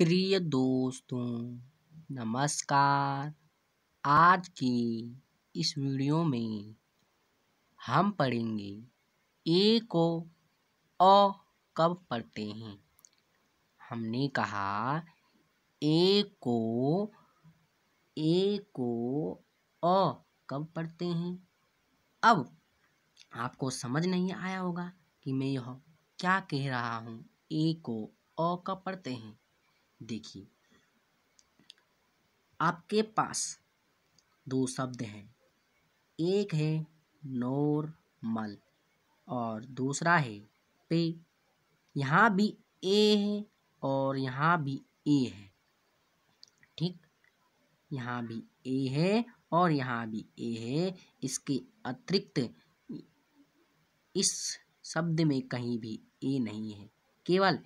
प्रिय दोस्तों नमस्कार आज की इस वीडियो में हम पढ़ेंगे ए को अ कब पढ़ते हैं हमने कहा ए को ए को अ कब पढ़ते हैं अब आपको समझ नहीं आया होगा कि मैं यह क्या कह रहा हूँ ए को अ कब पढ़ते हैं देखिए आपके पास दो शब्द हैं एक है नॉर्मल और दूसरा है पे यहाँ भी ए है और यहाँ भी ए है ठीक यहाँ भी ए है और यहाँ भी ए है इसके अतिरिक्त इस शब्द में कहीं भी ए नहीं है केवल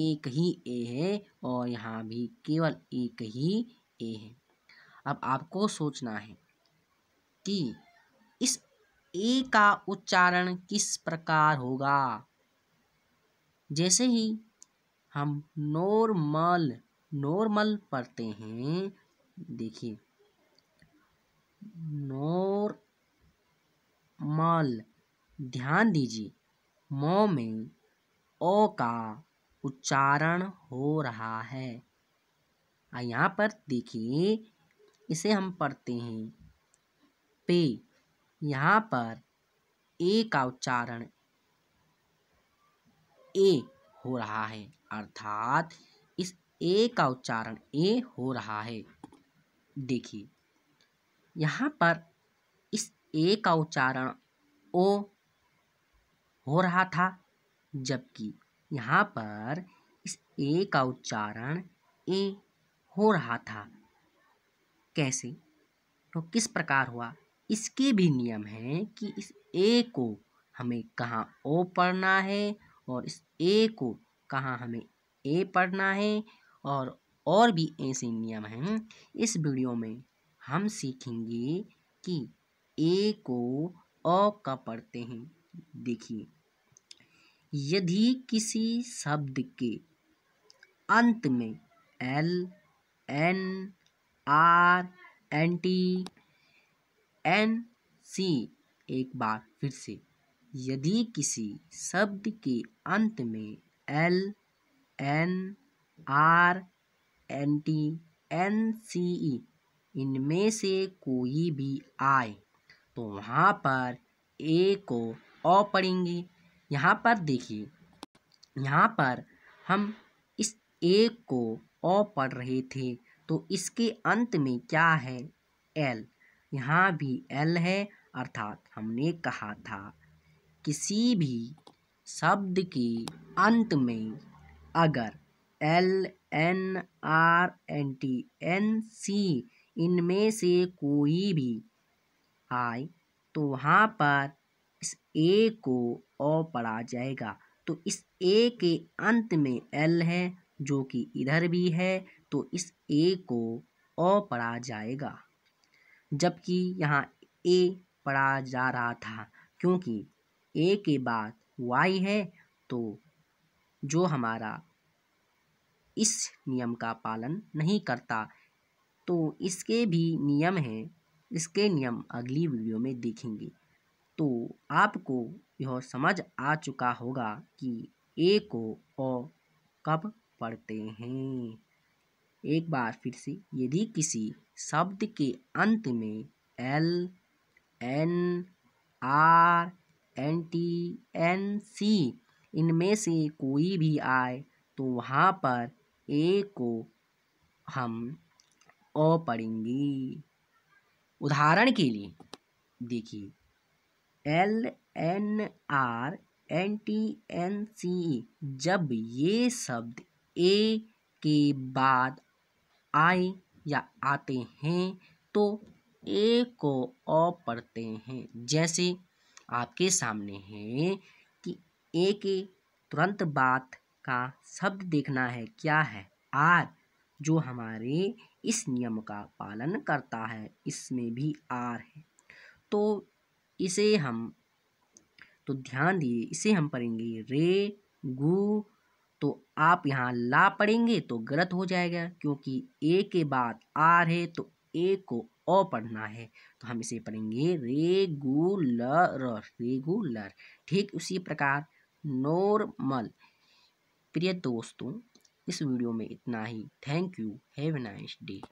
एक ही ए है और यहाँ भी केवल एक ही ए है अब आपको सोचना है कि इस ए का उच्चारण किस प्रकार होगा जैसे ही हम नॉर्मल नॉर्मल पढ़ते हैं देखिए नॉर्मल ध्यान दीजिए मो में ओ का उच्चारण हो रहा है यहाँ पर देखिए इसे हम पढ़ते हैं पे यहाँ पर ए का उच्चारण ए हो रहा है अर्थात इस ए का उच्चारण ए हो रहा है देखिए यहाँ पर इस ए का उच्चारण ओ हो रहा था जबकि यहाँ पर इस ए का उच्चारण ए हो रहा था कैसे तो किस प्रकार हुआ इसके भी नियम हैं कि इस ए को हमें कहाँ ओ पढ़ना है और इस ए को कहाँ हमें ए पढ़ना है और और भी ऐसे नियम हैं इस वीडियो में हम सीखेंगे कि ए को ओ का पढ़ते हैं देखिए यदि किसी शब्द के अंत में L N R N T N C एक बार फिर से यदि किसी शब्द के अंत में L N R N T N C E इनमें से कोई भी आए तो वहाँ पर ए को अ पढ़ेंगे यहाँ पर देखिए यहाँ पर हम इस एक को ओ पढ़ रहे थे तो इसके अंत में क्या है एल यहाँ भी एल है अर्थात हमने कहा था किसी भी शब्द के अंत में अगर L N R N T N C इनमें से कोई भी आए तो वहाँ पर इस ए को ओ पढ़ा जाएगा तो इस ए के अंत में एल है जो कि इधर भी है तो इस ए को ओ पढ़ा जाएगा जबकि यहाँ ए पढ़ा जा रहा था क्योंकि ए के बाद वाई है तो जो हमारा इस नियम का पालन नहीं करता तो इसके भी नियम हैं इसके नियम अगली वीडियो में देखेंगे तो आपको यह समझ आ चुका होगा कि ए को अ कब पढ़ते हैं एक बार फिर से यदि किसी शब्द के अंत में L N R N T N C इनमें से कोई भी आए तो वहाँ पर ए को हम अ पढ़ेंगे उदाहरण के लिए देखिए L N R N T N C जब ये शब्द ए के बाद आए या आते हैं तो ए को अ पढ़ते हैं जैसे आपके सामने है कि ए के तुरंत बाद का शब्द देखना है क्या है आर जो हमारे इस नियम का पालन करता है इसमें भी आर है तो इसे हम तो ध्यान दिए इसे हम पढ़ेंगे रे गु तो आप यहाँ ला पढ़ेंगे तो गलत हो जाएगा क्योंकि ए के बाद आर है तो ए को अ पढ़ना है तो हम इसे पढ़ेंगे रे गु गु रेगुलर ठीक उसी प्रकार नॉर्मल प्रिय दोस्तों इस वीडियो में इतना ही thank you have nice day